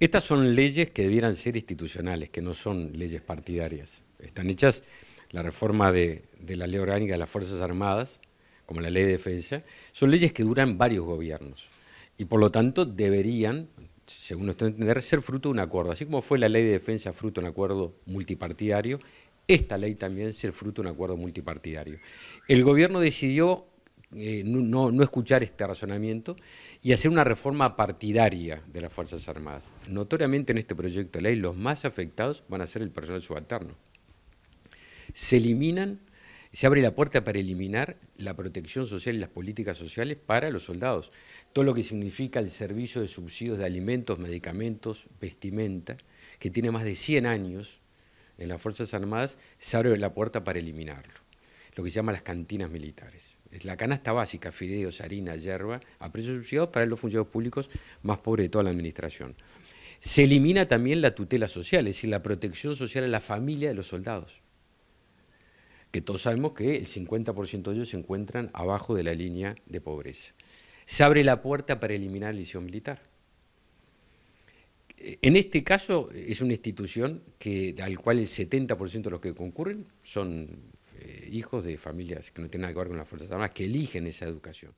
Estas son leyes que debieran ser institucionales, que no son leyes partidarias. Están hechas la reforma de, la ley orgánica de las Fuerzas Armadas, como la ley de defensa, son leyes que duran varios gobiernos y por lo tanto deberían, según nuestro entender, ser fruto de un acuerdo. Así como fue la ley de defensa fruto de un acuerdo multipartidario, esta ley también ser fruto de un acuerdo multipartidario. El gobierno decidió eh, no, no, escuchar este razonamiento y hacer una reforma partidaria de las Fuerzas Armadas. Notoriamente en este proyecto de ley los más afectados van a ser el personal subalterno. Se eliminan, se abre la puerta para eliminar la protección social y las políticas sociales para los soldados. Todo lo que significa el servicio de subsidios de alimentos, medicamentos, vestimenta, que tiene más de 100 años en las Fuerzas Armadas, se abre la puerta para eliminarlo lo que se llama las cantinas militares. Es la canasta básica, fideos, harina, hierba, a precios subsidiados para los funcionarios públicos más pobres de toda la administración. Se elimina también la tutela social, es decir, la protección social a la familia de los soldados, que todos sabemos que el 50% de ellos se encuentran abajo de la línea de pobreza. Se abre la puerta para eliminar la liceo militar. En este caso es una institución que, al cual el 70% de los que concurren son hijos de familias que no tienen nada que ver con las Fuerzas Armadas, que eligen esa educación.